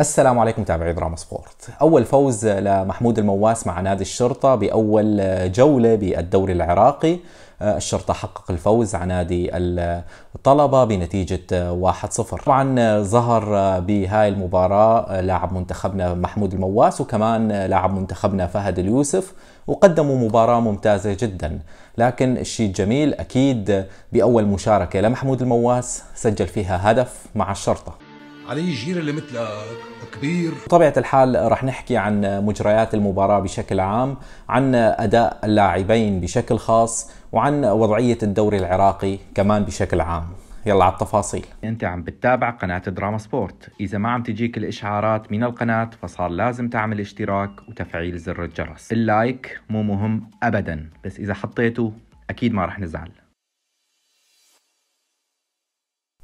السلام عليكم متابعي دراما سبورت أول فوز لمحمود المواس مع نادي الشرطة بأول جولة بالدوري العراقي الشرطة حقق الفوز على نادي الطلبة بنتيجة 1-0 طبعا ظهر بهاي المباراة لاعب منتخبنا محمود المواس وكمان لاعب منتخبنا فهد اليوسف وقدموا مباراة ممتازة جدا لكن الشيء الجميل أكيد بأول مشاركة لمحمود المواس سجل فيها هدف مع الشرطة علي جيل اللي مثلك كبير طبيعة الحال رح نحكي عن مجريات المباراة بشكل عام عن أداء اللاعبين بشكل خاص وعن وضعية الدوري العراقي كمان بشكل عام يلا على التفاصيل انت عم بتتابع قناة دراما سبورت اذا ما عم تجيك الاشعارات من القناة فصار لازم تعمل اشتراك وتفعيل زر الجرس اللايك مو مهم ابدا بس اذا حطيته اكيد ما رح نزعل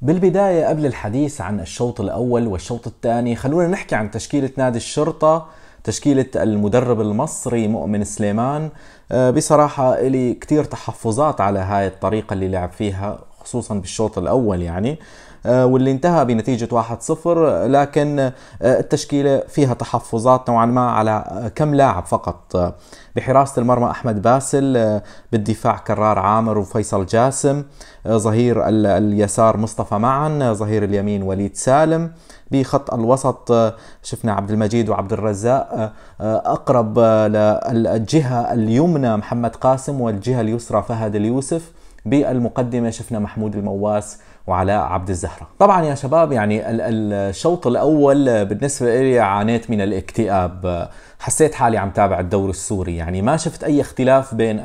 بالبداية قبل الحديث عن الشوط الأول والشوط الثاني خلونا نحكي عن تشكيلة نادي الشرطة تشكيلة المدرب المصري مؤمن سليمان آه، بصراحة إلي كتير تحفظات على هاي الطريقة اللي لعب فيها خصوصا بالشوط الأول يعني آه، واللي انتهى بنتيجة 1-0 لكن آه، التشكيلة فيها تحفظات نوعا ما على آه، كم لاعب فقط بحراسة المرمى أحمد باسل بالدفاع كرار عامر وفيصل جاسم ظهير اليسار مصطفى معا ظهير اليمين وليد سالم بخط الوسط شفنا عبد المجيد وعبد الرزاق أقرب للجهة اليمنى محمد قاسم والجهة اليسرى فهد اليوسف بالمقدمه شفنا محمود المواس وعلاء عبد الزهره طبعا يا شباب يعني الشوط الاول بالنسبه لي عانيت من الاكتئاب حسيت حالي عم تابع الدوري السوري يعني ما شفت اي اختلاف بين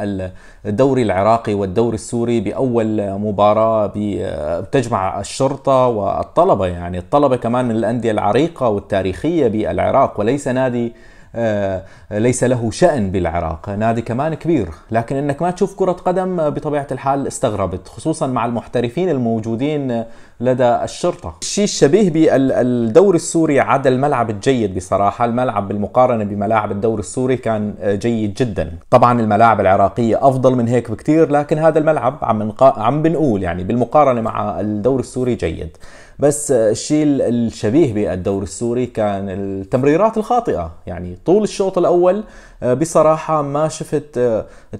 الدوري العراقي والدوري السوري باول مباراه بتجمع الشرطه والطلبه يعني الطلبه كمان من الانديه العريقه والتاريخيه بالعراق وليس نادي آه، ليس له شأن بالعراق نادي كمان كبير لكن أنك ما تشوف كرة قدم بطبيعة الحال استغربت خصوصا مع المحترفين الموجودين لدى الشرطة الشيء الشبيه بالدوري السوري عدا الملعب الجيد بصراحة الملعب بالمقارنة بملاعب الدوري السوري كان جيد جدا طبعا الملاعب العراقية أفضل من هيك بكثير لكن هذا الملعب عم, عم بنقول يعني بالمقارنة مع الدوري السوري جيد بس الشيء الشبيه بالدوري السوري كان التمريرات الخاطئة يعني طول الشوط الأول آه، بصراحه ما شفت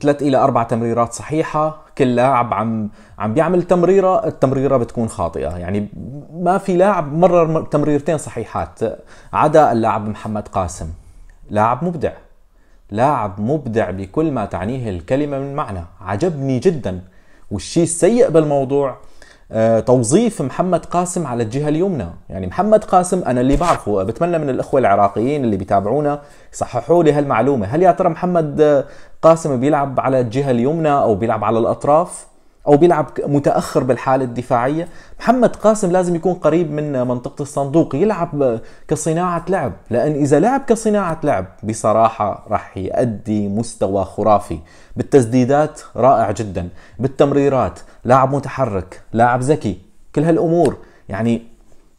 ثلاث آه، الى اربع تمريرات صحيحه كل لاعب عم عم بيعمل تمريره التمريره بتكون خاطئه يعني ما في لاعب مرر تمريرتين صحيحات عدا اللاعب محمد قاسم لاعب مبدع لاعب مبدع بكل ما تعنيه الكلمه من معنى عجبني جدا والشيء السيء بالموضوع آه، توظيف محمد قاسم على الجهه اليمنى يعني محمد قاسم انا اللي بعرفه بتمنى من الاخوه العراقيين اللي بيتابعونا يصححوا لي هالمعلومه هل يا ترى محمد قاسم بيلعب على الجهه اليمنى او بيلعب على الاطراف او بيلعب متاخر بالحاله الدفاعيه محمد قاسم لازم يكون قريب من منطقه الصندوق يلعب كصناعه لعب لان اذا لعب كصناعه لعب بصراحه راح يؤدي مستوى خرافي بالتسديدات رائع جدا بالتمريرات لاعب متحرك لاعب ذكي كل هالامور يعني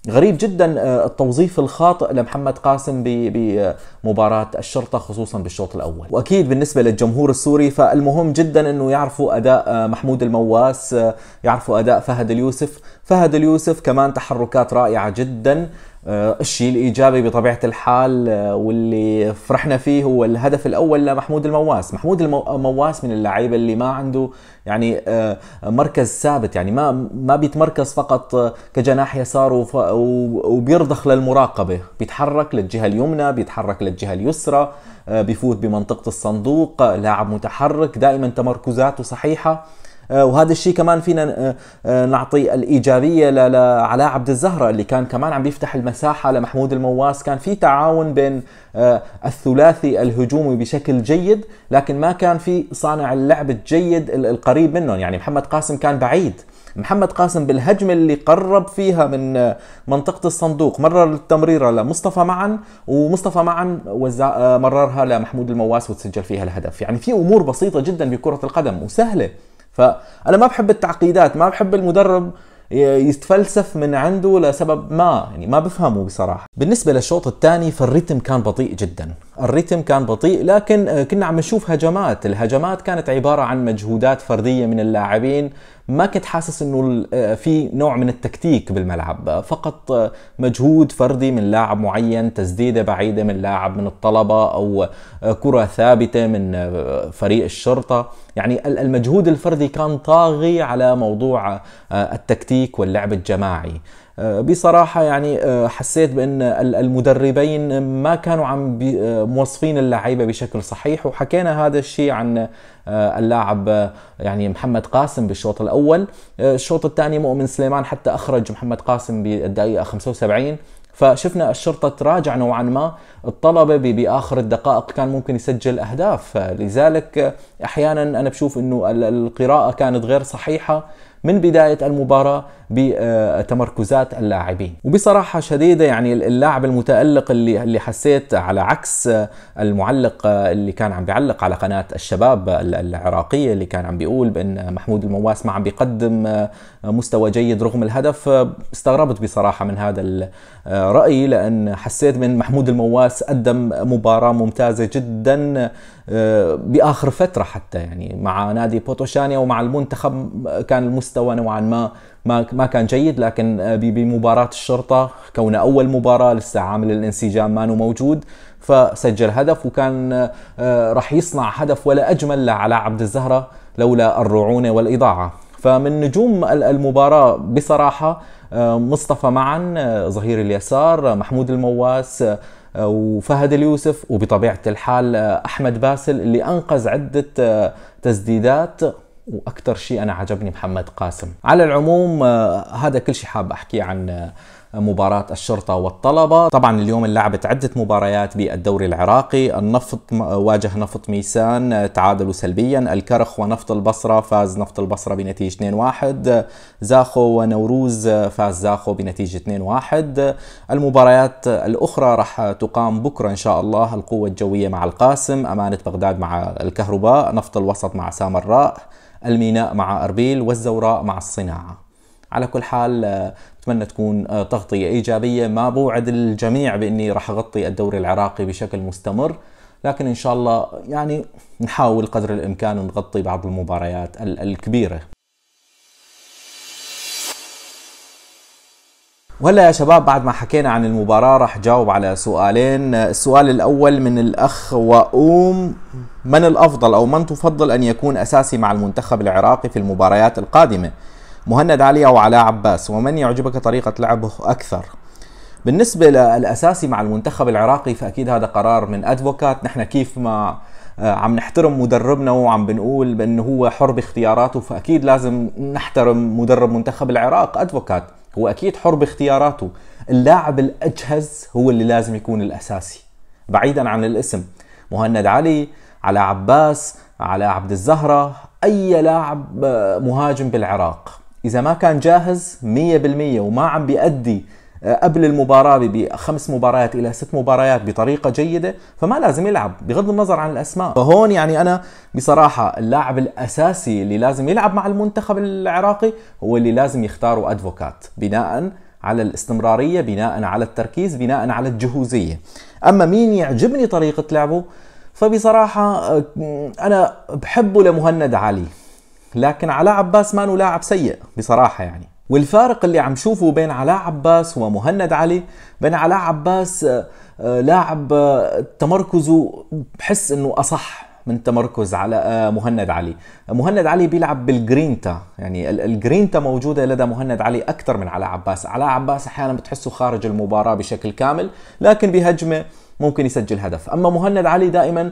غريب جدا آه، التوظيف الخاطئ لمحمد قاسم بمباراة الشرطة خصوصا بالشوط الأول وأكيد بالنسبة للجمهور السوري فالمهم جدا أنه يعرفوا أداء آه، محمود المواس آه، يعرفوا أداء فهد اليوسف فهد اليوسف كمان تحركات رائعة جدا آه، الشيء الايجابي بطبيعه الحال آه، واللي فرحنا فيه هو الهدف الاول لمحمود المواس، محمود المواس من اللعيبه اللي ما عنده يعني آه، مركز ثابت يعني ما ما بيتمركز فقط كجناح يسار وبيرضخ للمراقبه، بيتحرك للجهه اليمنى، بيتحرك للجهه اليسرى، بيفوت بمنطقه الصندوق، لاعب متحرك، دائما تمركزاته صحيحه. آه، وهذا الشيء كمان فينا آه، آه، نعطي الايجابيه لعلاء عبد الزهره اللي كان كمان عم بيفتح المساحه لمحمود المواس كان في تعاون بين الثلاثي الهجومي بشكل جيد لكن ما كان في صانع اللعب الجيد القريب منهم يعني محمد قاسم كان بعيد محمد قاسم بالهجمه اللي قرب فيها من منطقه الصندوق مرر التمريره لمصطفى معن ومصطفى معن مررها لمحمود المواس وتسجل فيها الهدف يعني في امور بسيطه جدا بكره القدم وسهله فانا ما بحب التعقيدات ما بحب المدرب يتفلسف من عنده لسبب ما يعني ما بفهمه بصراحة بالنسبة للشوط الثاني فالريتم كان بطيء جدا الريتم كان بطيء لكن آه، كنا عم نشوف هجمات الهجمات كانت عبارة عن مجهودات فردية من اللاعبين ما كنت حاسس انه آه، في نوع من التكتيك بالملعب فقط آه، مجهود فردي من لاعب معين تسديده بعيده من لاعب من الطلبه او آه، كره ثابته من فريق الشرطه يعني المجهود الفردي كان طاغي على موضوع التكتيك واللعب الجماعي آه، بصراحة يعني آه، حسيت بأن المدربين ما كانوا عم آه، موصفين اللعيبة بشكل صحيح وحكينا هذا الشيء عن اللاعب يعني محمد قاسم بالشوط الأول الشوط الثاني مؤمن سليمان حتى أخرج محمد قاسم بالدقيقة 75 فشفنا الشرطة تراجع نوعا ما الطلبة بآخر الدقائق كان ممكن يسجل أهداف لذلك أحيانا أنا بشوف أنه القراءة كانت غير صحيحة من بداية المباراة بتمركزات اللاعبين وبصراحة شديدة يعني اللاعب المتألق اللي اللي حسيت على عكس المعلق اللي كان عم بيعلق على قناة الشباب العراقية اللي كان عم بيقول بأن محمود المواس ما عم بيقدم مستوى جيد رغم الهدف استغربت بصراحة من هذا الرأي لأن حسيت من محمود المواس قدم مباراة ممتازة جدا آه، بآخر فترة حتى يعني مع نادي بوتوشانيا ومع المنتخب كان المستوى مستوى نوعا ما ما ما كان جيد لكن آه، بمباراه الشرطه كون اول مباراه لسه عامل الانسجام مانو موجود فسجل هدف وكان آه، راح يصنع هدف ولا اجمل على عبد الزهره لولا الرعونه والاضاعه فمن نجوم المباراة بصراحة آه، مصطفى معن ظهير اليسار محمود المواس وفهد اليوسف وبطبيعة الحال أحمد باسل اللي أنقذ عدة تسديدات واكثر شيء انا عجبني محمد قاسم على العموم آه، هذا كل شيء حاب احكيه عن آه، مباراة الشرطة والطلبة طبعا اليوم لعبت عدة مباريات بالدوري العراقي النفط واجه نفط ميسان آه، تعادلوا سلبيا الكرخ ونفط البصرة فاز نفط البصرة بنتيجة 2-1 زاخو ونوروز فاز زاخو بنتيجة 2-1 المباريات الأخرى راح تقام بكرة إن شاء الله القوة الجوية مع القاسم أمانة بغداد مع الكهرباء نفط الوسط مع سامراء الميناء مع أربيل والزوراء مع الصناعة على كل حال آه، أتمنى تكون آه، تغطية إيجابية ما بوعد الجميع بإني راح أغطي الدوري العراقي بشكل مستمر لكن إن شاء الله يعني نحاول قدر الإمكان نغطي بعض المباريات الكبيرة وهلا يا شباب بعد ما حكينا عن المباراة راح جاوب على سؤالين السؤال الأول من الأخ وأوم من الأفضل أو من تفضل أن يكون أساسي مع المنتخب العراقي في المباريات القادمة مهند علي أو علاء عباس ومن يعجبك طريقة لعبه أكثر بالنسبة للأساسي مع المنتخب العراقي فأكيد هذا قرار من أدفوكات نحن كيف ما آه، عم نحترم مدربنا وعم بنقول بأنه هو حر باختياراته فأكيد لازم نحترم مدرب منتخب العراق أدفوكات هو اكيد حر باختياراته اللاعب الاجهز هو اللي لازم يكون الاساسي بعيدا عن الاسم مهند علي على عباس على عبد الزهرة اي لاعب آه، مهاجم بالعراق اذا ما كان جاهز 100% وما عم بيأدي آه، قبل المباراه بخمس مباريات الى ست مباريات بطريقه جيده فما لازم يلعب بغض النظر عن الاسماء فهون يعني انا بصراحه اللاعب الاساسي اللي لازم يلعب مع المنتخب العراقي هو اللي لازم يختاروا ادفوكات بناء على الاستمراريه بناء على التركيز بناء على الجهوزيه اما مين يعجبني طريقه لعبه فبصراحه آه، انا بحبه لمهند علي لكن علاء عباس ما لاعب سيء بصراحه يعني والفارق اللي عم شوفه بين علاء عباس ومهند علي بين علاء عباس آه، آه، لاعب آه، تمركزه بحس انه اصح من تمركز على مهند علي مهند علي بيلعب بالجرينتا يعني الجرينتا موجوده لدى مهند علي اكثر من علاء عباس علاء عباس احيانا بتحسه خارج المباراه بشكل كامل لكن بهجمه ممكن يسجل هدف اما مهند علي دائما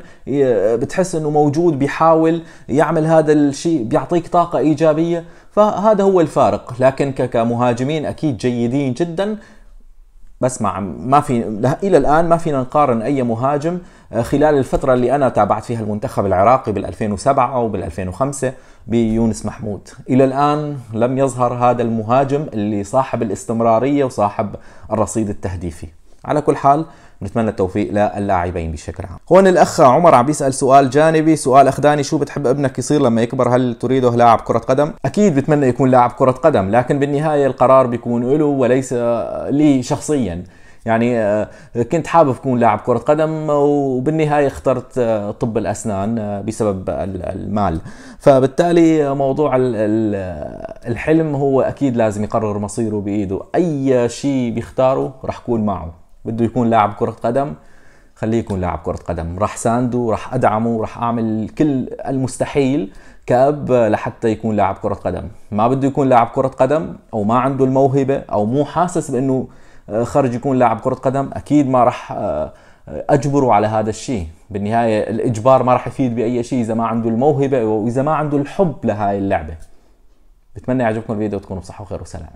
بتحس انه موجود بيحاول يعمل هذا الشيء بيعطيك طاقه ايجابيه فهذا هو الفارق لكن كمهاجمين اكيد جيدين جدا بس ما في الى الان ما فينا نقارن اي مهاجم خلال الفتره اللي انا تابعت فيها المنتخب العراقي بال2007 او بال2005 بيونس محمود الى الان لم يظهر هذا المهاجم اللي صاحب الاستمراريه وصاحب الرصيد التهديفي على كل حال بنتمنى التوفيق للاعبين بشكل عام هون الاخ عمر عم بيسال سؤال جانبي سؤال اخداني شو بتحب ابنك يصير لما يكبر هل تريده لاعب كره قدم اكيد بتمنى يكون لاعب كره قدم لكن بالنهايه القرار بيكون له وليس لي شخصيا يعني آه، كنت حابب اكون لاعب كره قدم وبالنهايه اخترت آه، طب الاسنان آه، بسبب المال فبالتالي موضوع الحلم هو اكيد لازم يقرر مصيره بايده اي شيء بيختاره راح اكون معه بده يكون لاعب كرة قدم خليه يكون لاعب كرة قدم راح سانده راح أدعمه راح أعمل كل المستحيل كأب لحتى يكون لاعب كرة قدم ما بده يكون لاعب كرة قدم أو ما عنده الموهبة أو مو حاسس بأنه آه، خرج يكون لاعب كرة قدم أكيد ما راح آه، آه، أجبره على هذا الشيء بالنهاية الإجبار ما راح يفيد بأي شيء إذا ما عنده الموهبة وإذا ما عنده الحب لهاي اللعبة بتمنى يعجبكم الفيديو وتكونوا بصحة وخير وسلامة